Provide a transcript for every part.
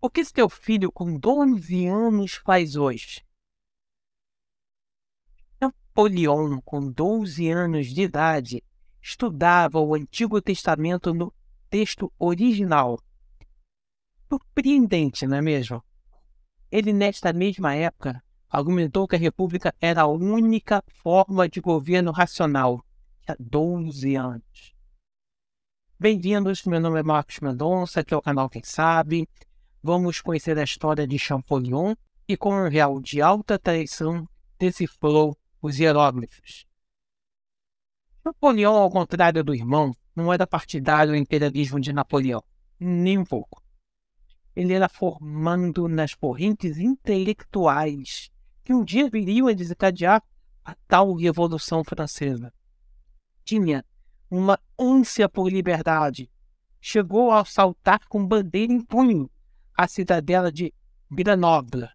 O que seu filho com 12 anos faz hoje? Napoleão, com 12 anos de idade, estudava o Antigo Testamento no texto original. Surpreendente, não é mesmo? Ele, nesta mesma época, argumentou que a República era a única forma de governo racional. Há 12 anos. Bem-vindos, meu nome é Marcos Mendonça, aqui é o canal Quem Sabe vamos conhecer a história de Champollion e como um real de alta traição decifrou os hieróglifos. Champollion, ao contrário do irmão, não era partidário do imperialismo de Napoleão, nem um pouco. Ele era formando nas correntes intelectuais que um dia viriam a desencadear a tal Revolução Francesa. Tinha uma ânsia por liberdade. Chegou a saltar com bandeira em punho a cidadela de Granobla.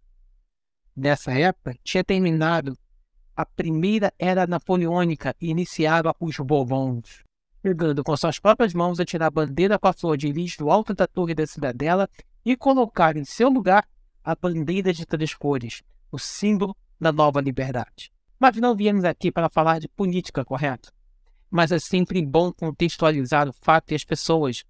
Nessa época, tinha terminado a primeira era napoleônica e iniciava os Bourbons, chegando com suas próprias mãos a tirar a bandeira com a flor de lis do alto da torre da cidadela e colocar em seu lugar a bandeira de três cores, o símbolo da nova liberdade. Mas não viemos aqui para falar de política, correto? Mas é sempre bom contextualizar o fato e as pessoas.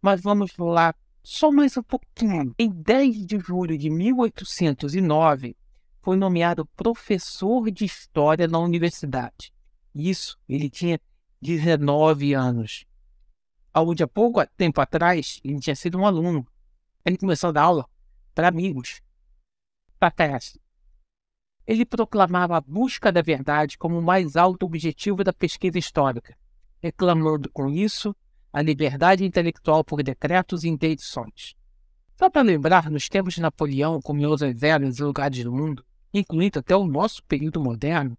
Mas vamos lá só mais um pouquinho. Em 10 de julho de 1809, foi nomeado professor de História na universidade. Isso, ele tinha 19 anos. Onde há pouco tempo atrás, ele tinha sido um aluno. Ele começou a dar aula para amigos, para classe. Ele proclamava a busca da verdade como o mais alto objetivo da pesquisa histórica, reclamando com isso a liberdade intelectual por decretos e intenções. Só para lembrar, nos tempos de Napoleão, como em outras eras e lugares do mundo, incluindo até o nosso período moderno,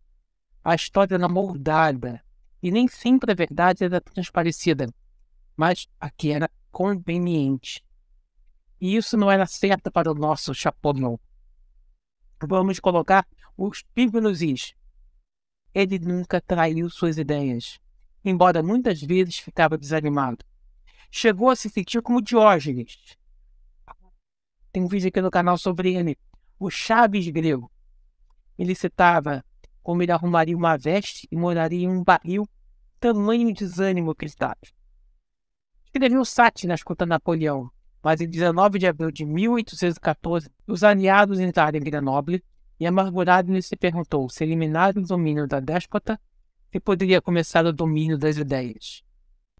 a história era moldada e nem sempre a verdade era transparecida, mas a que era conveniente. E isso não era certo para o nosso Chapollon. Vamos colocar os pívenos Ele nunca traiu suas ideias embora muitas vezes ficava desanimado. Chegou a se sentir como Diógenes. Tem um vídeo aqui no canal sobre ele, o Chaves grego. Ele citava como ele arrumaria uma veste e moraria em um barril, tamanho desânimo que estava. Escreveu sátira contra Napoleão, mas em 19 de abril de 1814, os aliados entraram em Grenoble e, amargurado, ele se perguntou se eliminar o domínio da déspota e poderia começar o domínio das ideias.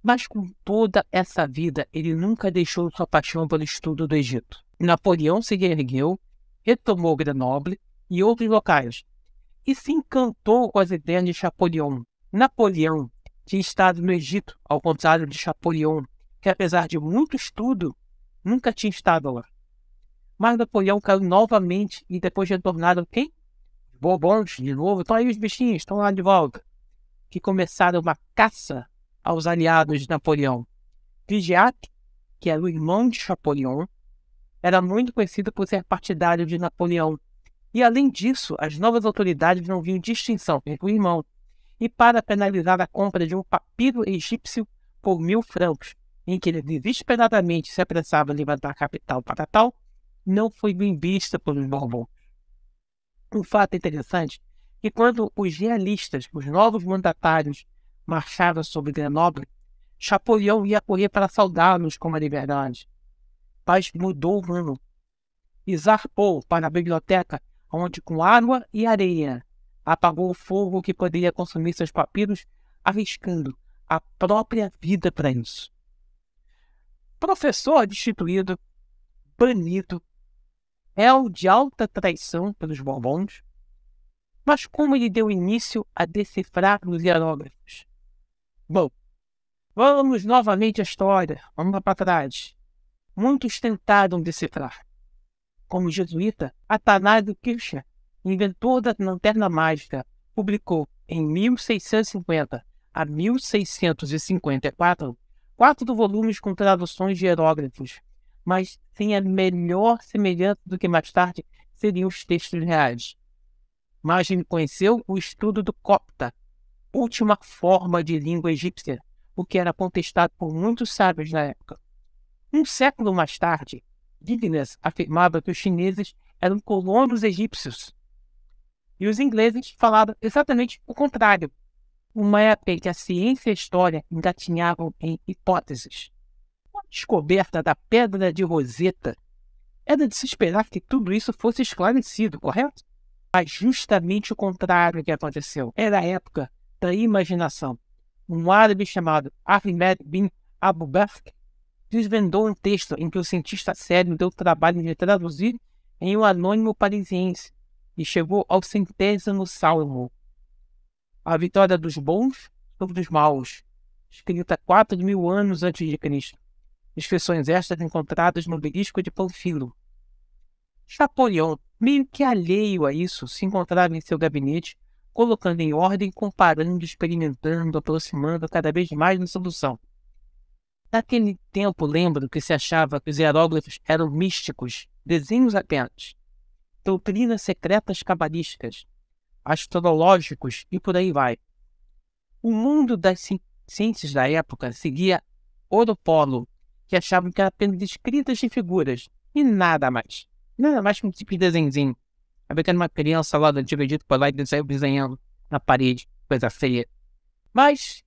Mas com toda essa vida, ele nunca deixou sua paixão pelo estudo do Egito. Napoleão se reergueu, retomou Grenoble e outros locais, e se encantou com as ideias de Chapoleon. Napoleão tinha estado no Egito, ao contrário de Chapoleon, que apesar de muito estudo, nunca tinha estado lá. Mas Napoleão caiu novamente e depois retornaram quem? Bourbons de novo. Estão aí os bichinhos, estão lá de volta que começaram uma caça aos aliados de Napoleão. Vigiac, que era o irmão de Chapoleon, era muito conhecido por ser partidário de Napoleão. E além disso, as novas autoridades não viam distinção entre o irmão. E para penalizar a compra de um papiro egípcio por mil francos, em que ele desesperadamente se apressava a levantar a capital para tal, não foi bem vista pelos Bourbons. Um fato interessante que quando os realistas, os novos mandatários, marchavam sobre Grenoble, Chapoleon ia correr para saudá-los com a liberdade. Mas mudou o rumo e zarpou para a biblioteca, onde, com água e areia, apagou o fogo que poderia consumir seus papiros, arriscando a própria vida para isso. Professor destituído, banido, réu de alta traição pelos bombons, mas como ele deu início a decifrar os hierógrafos? Bom, vamos novamente à história, vamos lá para trás. Muitos tentaram decifrar, como o jesuíta Atanásio Kircher, inventor da lanterna mágica, publicou em 1650 a 1654 quatro volumes com traduções de hierógrafos, mas sem a melhor semelhança do que mais tarde seriam os textos reais. Magin conheceu o estudo do copta, última forma de língua egípcia, o que era contestado por muitos sábios na época. Um século mais tarde, Dignas afirmava que os chineses eram colonos egípcios e os ingleses falavam exatamente o contrário. Uma época em que a ciência e a história engatinhavam em hipóteses. Com a descoberta da pedra de Roseta, era de se esperar que tudo isso fosse esclarecido, correto? Mas justamente o contrário que aconteceu. Era a época da imaginação. Um árabe chamado Ahmed bin Abu Bakr desvendou um texto em que o cientista sério deu o trabalho de traduzir em um anônimo parisiense e chegou ao centésimo salmo. A vitória dos bons sobre os maus, escrita quatro mil anos antes de Cristo. Inscrições estas encontradas no obelisco de Panfilo, Champollion, meio que alheio a isso, se encontrava em seu gabinete, colocando em ordem, comparando, experimentando, aproximando cada vez mais da solução. Naquele tempo, lembro que se achava que os hieróglifos eram místicos, desenhos apenas, doutrinas secretas cabalísticas, astrológicos e por aí vai. O mundo das ci ciências da época seguia Oropolo, que achavam que era apenas escritas de figuras e nada mais. Nada mais que um tipo de desenhozinho. A que era uma criança lá do Antigo Egito para lá e saiu desenhando na parede, coisa feia. Mas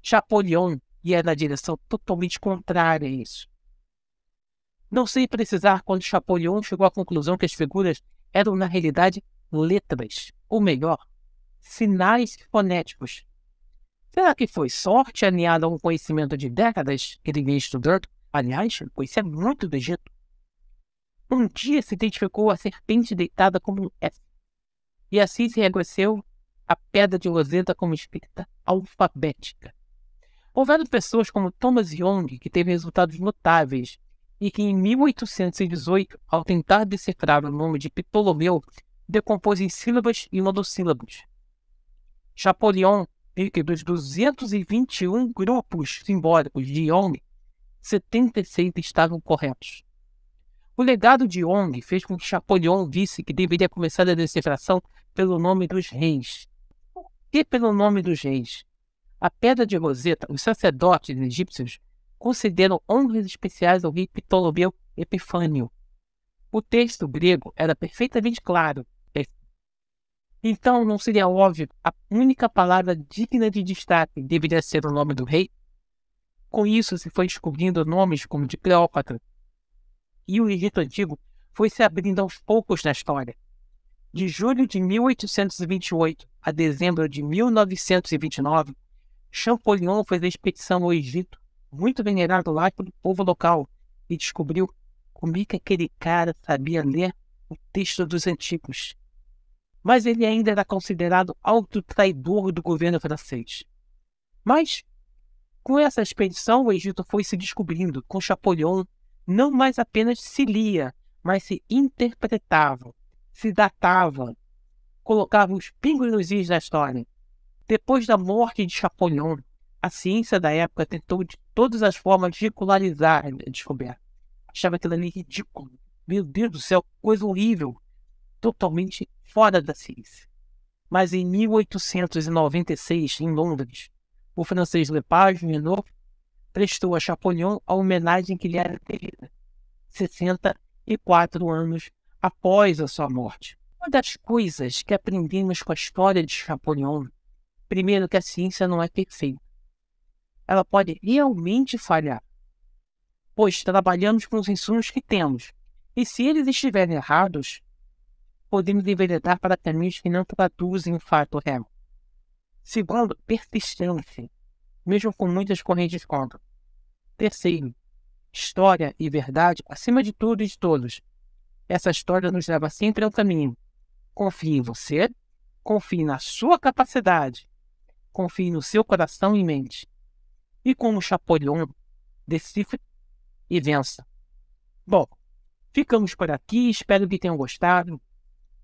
Chapolion ia na direção totalmente contrária a isso. Não sei precisar quando Chapolion chegou à conclusão que as figuras eram, na realidade, letras, ou melhor, sinais fonéticos. Será que foi sorte alinhada a um conhecimento de décadas que ele vinha estudando? Aliás, conhecia é muito do Egito. Um dia se identificou a assim, serpente deitada como um F. E assim se reconheceu a pedra de Roseta como escrita alfabética. Houveram pessoas como Thomas Young, que teve resultados notáveis, e que em 1818, ao tentar decifrar o nome de Ptolomeu, decompôs em sílabas e monossílabos. viu que dos 221 grupos simbólicos de Young, 76 estavam corretos. O legado de Ong fez com que Chapoleon visse que deveria começar a decifração pelo nome dos reis. Por que pelo nome dos reis? A pedra de Roseta, os sacerdotes egípcios concederam honras especiais ao rei Ptolomeu Epifânio. O texto grego era perfeitamente claro. Então, não seria óbvio a única palavra digna de destaque deveria ser o nome do rei? Com isso, se foi descobrindo nomes como de Cleópatra, e o Egito Antigo foi se abrindo aos poucos na história. De julho de 1828 a dezembro de 1929, Champollion fez a expedição ao Egito, muito venerado lá pelo povo local, e descobriu como é que aquele cara sabia ler o texto dos antigos. Mas ele ainda era considerado alto traidor do governo francês. Mas, com essa expedição, o Egito foi se descobrindo, com Champollion não mais apenas se lia, mas se interpretava, se datava, colocava os pingos nos is da história. Depois da morte de Champollion, a ciência da época tentou de todas as formas ridicularizar a descoberta. Achava aquilo ali ridículo. Meu Deus do céu, coisa horrível. Totalmente fora da ciência. Mas em 1896, em Londres, o francês Lepage Renault prestou a Chapolin a homenagem que lhe era devida, 64 anos após a sua morte. Uma das coisas que aprendemos com a história de Chapolin, primeiro que a ciência não é perfeita. Ela pode realmente falhar, pois trabalhamos com os insumos que temos, e se eles estiverem errados, podemos enveredar para caminhos que não traduzem o fato real. Segundo, persistência mesmo com muitas correntes contra. Terceiro, história e verdade acima de tudo e de todos. Essa história nos leva sempre ao caminho. Confie em você, confie na sua capacidade, confie no seu coração e mente. E como Chapolion, decifre e vença. Bom, ficamos por aqui. Espero que tenham gostado.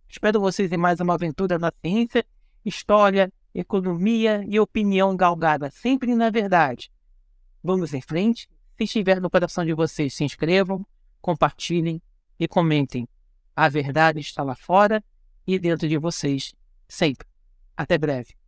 Espero vocês em mais uma aventura na ciência, história economia e opinião galgada sempre na verdade. Vamos em frente. Se estiver no coração de vocês, se inscrevam, compartilhem e comentem. A verdade está lá fora e dentro de vocês, sempre. Até breve.